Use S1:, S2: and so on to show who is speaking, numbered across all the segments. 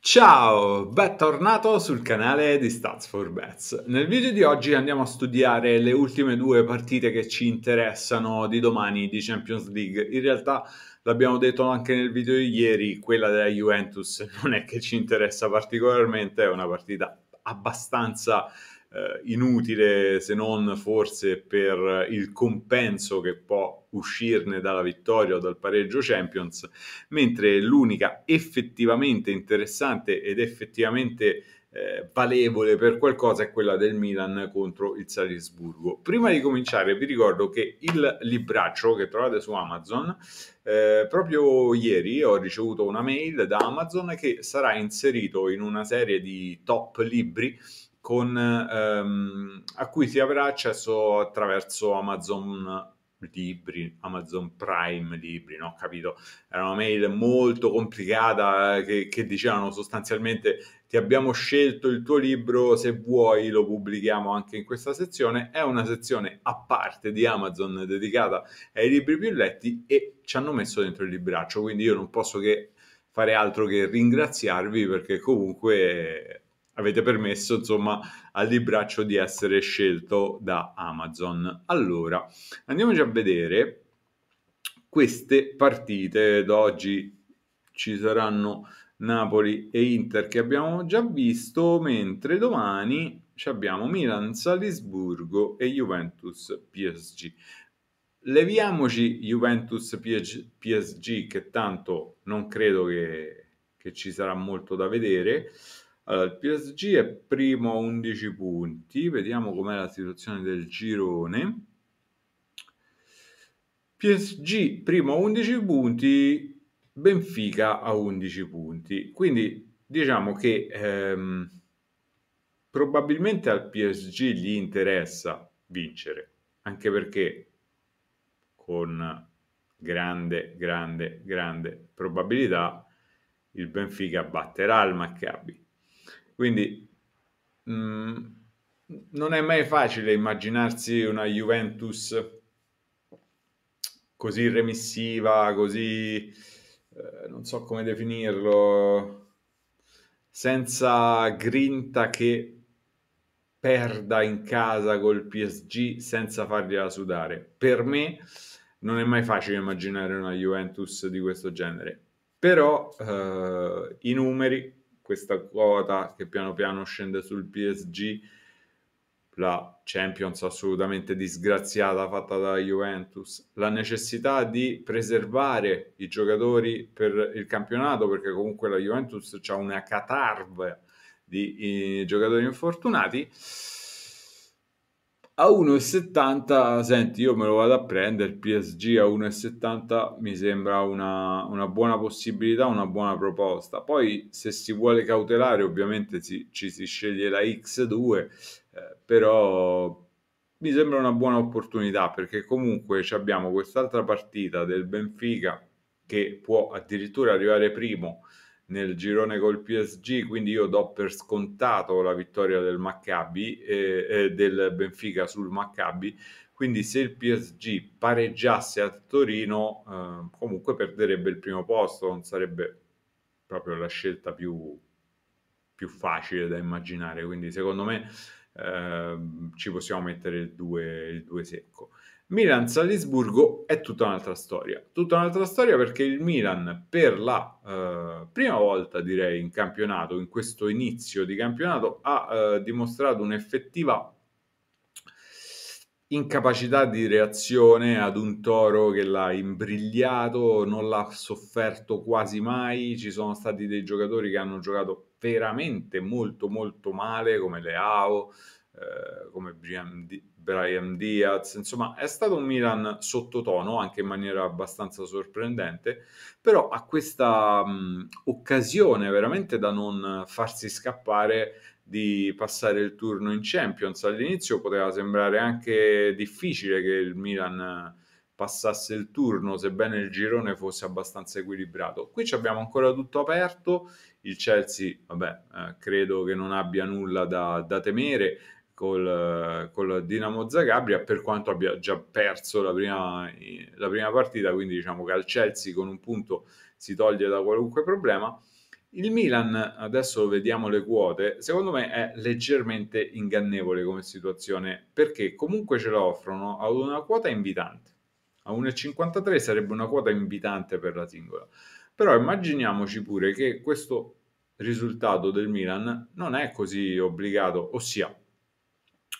S1: Ciao, bentornato sul canale di Stats 4 Bets. Nel video di oggi andiamo a studiare le ultime due partite che ci interessano di domani di Champions League. In realtà l'abbiamo detto anche nel video di ieri, quella della Juventus non è che ci interessa particolarmente, è una partita abbastanza eh, inutile se non forse per il compenso che può uscirne dalla vittoria o dal pareggio Champions, mentre l'unica effettivamente interessante ed effettivamente eh, valevole per qualcosa è quella del Milan contro il Salisburgo. Prima di cominciare vi ricordo che il libraccio che trovate su Amazon eh, proprio ieri ho ricevuto una mail da Amazon che sarà inserito in una serie di top libri con, ehm, a cui si avrà accesso attraverso Amazon libri, Amazon Prime libri, no? Capito? Era una mail molto complicata eh, che, che, dicevano sostanzialmente ti abbiamo scelto il tuo libro, se vuoi lo pubblichiamo anche in questa sezione. È una sezione a parte di Amazon dedicata ai libri più letti e ci hanno messo dentro il libraccio, quindi io non posso che fare altro che ringraziarvi perché comunque avete permesso insomma al libraccio di essere scelto da Amazon. Allora, andiamoci a vedere queste partite oggi Ci saranno Napoli e Inter che abbiamo già visto, mentre domani abbiamo Milan, Salisburgo e Juventus PSG. Leviamoci Juventus PSG che tanto non credo che, che ci sarà molto da vedere. Allora, il PSG è primo a 11 punti, vediamo com'è la situazione del girone. PSG primo a 11 punti, Benfica a 11 punti. Quindi diciamo che ehm, probabilmente al PSG gli interessa vincere, anche perché con grande, grande, grande probabilità il Benfica batterà il Maccabi quindi mh, mm, non è mai facile immaginarsi una Juventus così remissiva, così eh, non so come definirlo, senza grinta che perda in casa col PSG senza fargliela sudare. Per me non è mai facile immaginare una Juventus di questo genere, però eh, i numeri questa quota che piano piano scende sul PSG, la Champions assolutamente disgraziata fatta dalla Juventus, la necessità di preservare i giocatori per il campionato, perché comunque la Juventus ha una catarve di eh, giocatori infortunati a 1,70 senti io me lo vado a prendere PSG a 1,70 mi sembra una, una, buona possibilità una buona proposta poi se si vuole cautelare ovviamente ci, ci si sceglie la X2 eh, però mi sembra una buona opportunità perché comunque abbiamo quest'altra partita del Benfica che può addirittura arrivare primo nel girone col PSG, quindi io do per scontato la vittoria del Maccabi eh, eh, del Benfica sul Maccabi, quindi se il PSG pareggiasse a Torino eh, comunque perderebbe il primo posto, non sarebbe proprio la scelta più, più facile da immaginare, quindi secondo me ehm, ci possiamo mettere il 2 secco. Milan-Salisburgo è tutta un'altra storia. Tutta un'altra storia perché il Milan per la eh, prima volta, direi, in campionato, in questo inizio di campionato, ha eh, dimostrato un'effettiva incapacità di reazione ad un toro che l'ha imbrigliato, non l'ha sofferto quasi mai, ci sono stati dei giocatori che hanno giocato veramente molto molto male come Leao, eh, come Brian, Brian Diaz, insomma è stato un Milan sottotono anche in maniera abbastanza sorprendente, però ha questa mh, mm, occasione veramente da non farsi scappare di passare il turno in Champions. All'inizio poteva sembrare anche difficile che il Milan passasse il turno, sebbene il girone fosse abbastanza equilibrato. Qui ci abbiamo ancora tutto aperto, il Chelsea, vabbè, eh, credo che non abbia nulla da, da temere, col, eh, col Dinamo Zagabria, per quanto abbia già perso la prima, la prima partita, quindi diciamo che al Chelsea con un punto si toglie da qualunque problema. Il Milan, adesso vediamo le quote, secondo me è leggermente ingannevole come situazione perché comunque ce la offrono ad una quota invitante. A 1,53 sarebbe una quota invitante per la singola. Però immaginiamoci pure che questo risultato del Milan non è così obbligato, ossia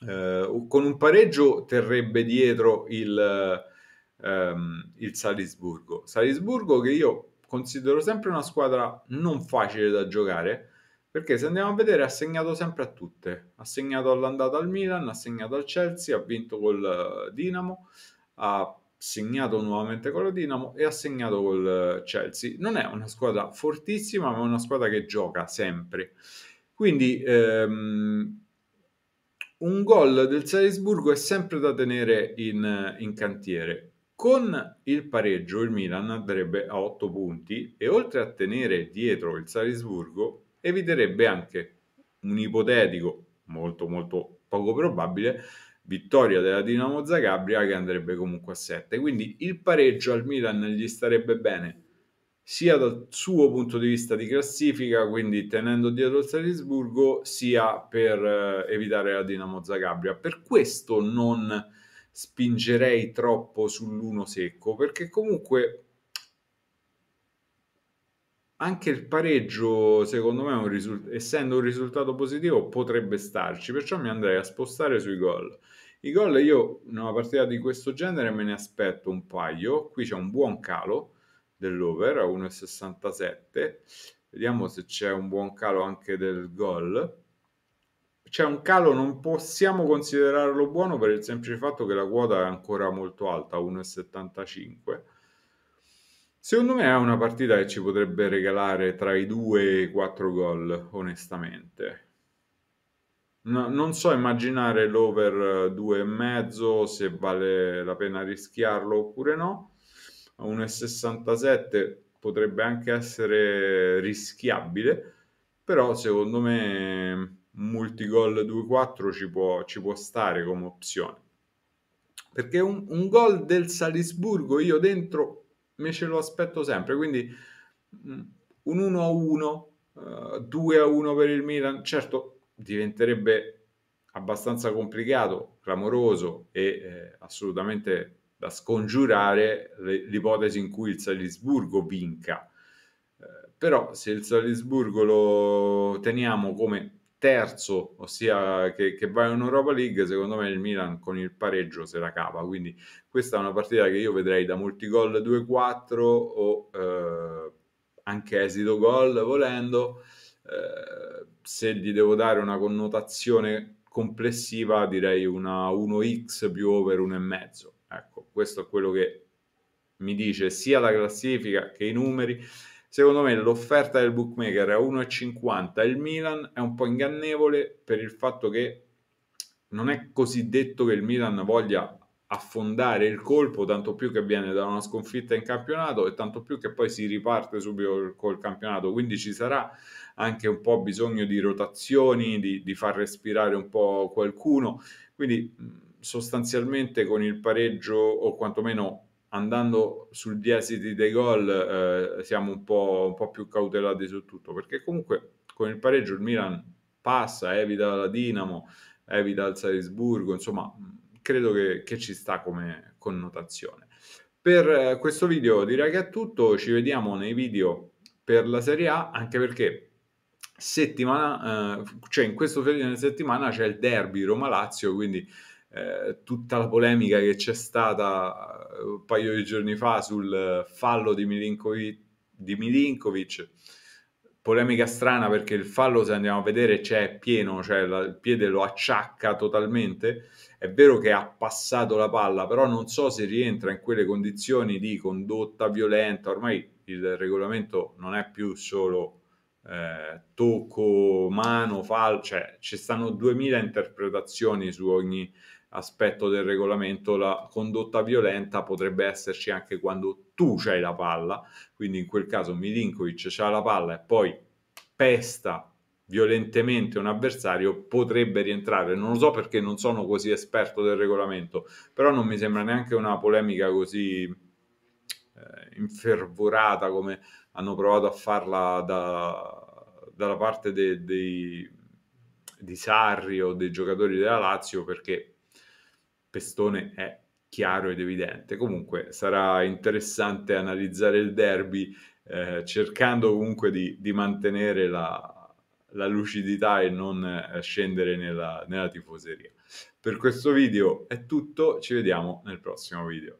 S1: eh, con un pareggio terrebbe dietro il, ehm, il Salisburgo. Salisburgo che io considero sempre una squadra non facile da giocare perché se andiamo a vedere ha segnato sempre a tutte, ha segnato all'andata al Milan, ha segnato al Chelsea, ha vinto col eh, Dinamo, ha segnato nuovamente con la Dinamo e ha segnato col eh, Chelsea. Non è una squadra fortissima, ma è una squadra che gioca sempre. Quindi ehm, un gol del Salisburgo è sempre da tenere in, in cantiere. Con il pareggio il Milan andrebbe a 8 punti e oltre a tenere dietro il Salisburgo eviterebbe anche un ipotetico, molto molto poco probabile, vittoria della Dinamo Zagabria che andrebbe comunque a 7. Quindi il pareggio al Milan gli starebbe bene sia dal suo punto di vista di classifica, quindi tenendo dietro il Salisburgo, sia per eh, evitare la Dinamo Zagabria. Per questo non spingerei troppo sull'uno secco, perché comunque anche il pareggio, secondo me, un risult- essendo un risultato positivo, potrebbe starci, perciò mi andrei a spostare sui gol. I gol io in una partita di questo genere me ne aspetto un paio, qui c'è un buon calo dell'over a 1,67. Vediamo mm. se c'è un buon calo anche del gol. C'è un calo, non possiamo considerarlo buono per il semplice fatto che la quota è ancora molto alta, 1,75. Secondo me è una partita che ci potrebbe regalare tra i 2 e i 4 gol, onestamente. No, non so immaginare l'over 2,5 se vale la pena rischiarlo oppure no a 1,67 potrebbe anche essere rischiabile, però secondo me un multigol 2-4 ci può, ci può stare come opzione. Perché un, un gol del Salisburgo io dentro me ce lo aspetto sempre, quindi mm, un 1-1 Uh, 2 a 1 eh, per il Milan, certo diventerebbe abbastanza complicato, clamoroso e eh, assolutamente da scongiurare l'ipotesi in cui il Salisburgo vinca. Eh, però se il Salisburgo lo teniamo come terzo, ossia che, che, va in Europa League, secondo me il Milan con il pareggio se la cava. Quindi questa è una partita che io vedrei da molti gol 2-4 o eh, anche esito gol volendo. Eh, se gli devo dare una connotazione complessiva direi una 1x più over 1,5. Ecco, questo è quello che mi dice sia la classifica che i numeri. Secondo me l'offerta del bookmaker a 1,50 il Milan è un po' ingannevole per il fatto che non è così detto che il Milan voglia affondare il colpo, tanto più che viene da una sconfitta in campionato e tanto più che poi si riparte subito col campionato. Quindi ci sarà anche un po' bisogno di rotazioni, di, di far respirare un po' qualcuno. Quindi sostanzialmente con il pareggio o quantomeno andando sul diesiti dei gol eh, siamo un po', un po', più cautelati su tutto perché comunque con il pareggio il Milan passa, evita la Dinamo, evita il Salisburgo, insomma credo che, che ci sta come connotazione. Per eh, questo video direi che è tutto, ci vediamo nei video per la Serie A anche perché settimana, eh, cioè in questo fine settimana c'è il derby Roma-Lazio quindi eh, tutta la polemica che c'è stata eh, un paio di giorni fa sul fallo di Milinkovic, di Milinkovic. polemica strana perché il fallo se andiamo a vedere c'è pieno, cioè la, il piede lo acciacca totalmente, è vero che ha passato la palla, però non so se rientra in quelle condizioni di condotta violenta, ormai il regolamento non è più solo eh, tocco, mano, fallo, cioè ci stanno duemila interpretazioni su ogni aspetto del regolamento la condotta violenta potrebbe esserci anche quando tu c'hai la palla, quindi in quel caso Milinkovic c'ha la palla e poi pesta violentemente un avversario potrebbe rientrare. Non lo so perché non sono così esperto del regolamento, però non mi sembra neanche una polemica così eh, infervorata come hanno provato a farla da, dalla parte dei, dei, di Sarri o dei giocatori della Lazio perché Pestone è chiaro ed evidente. Comunque sarà interessante analizzare il derby eh, cercando comunque di, di mantenere la, la, lucidità e non eh, scendere nella, nella tifoseria. Per questo video è tutto, ci vediamo nel prossimo video.